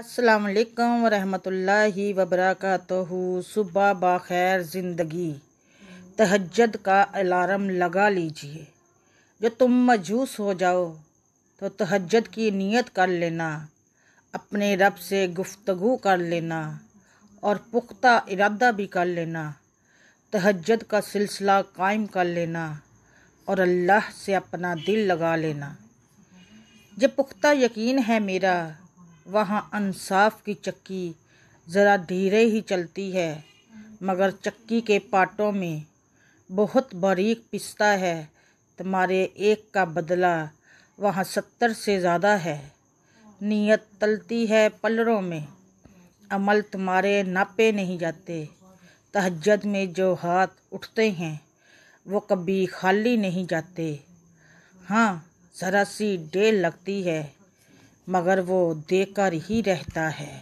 असलकम वरहमतुल्लि वबरक सुबह बाखैर ज़िंदगी तहजद का अलार्म लगा लीजिए जो तुम मजूस हो जाओ तो तहजद की नीयत कर लेना अपने रब से गुफ्तगु कर लेना और पुख्ता इरादा भी कर लेना तहजद का सिलसिला कायम कर लेना और अल्लाह से अपना दिल लगा लेना जब पुख्ता यकीन है मेरा वहाँ अनसाफ की चक्की ज़रा धीरे ही चलती है मगर चक्की के पाटों में बहुत बारीक पिसता है तुम्हारे एक का बदला वहाँ सत्तर से ज़्यादा है नीयत तलती है पलरों में अमल तुम्हारे नापे नहीं जाते तहजद में जो हाथ उठते हैं वो कभी खाली नहीं जाते हाँ ज़रा सी डेल लगती है मगर वो देकर ही रहता है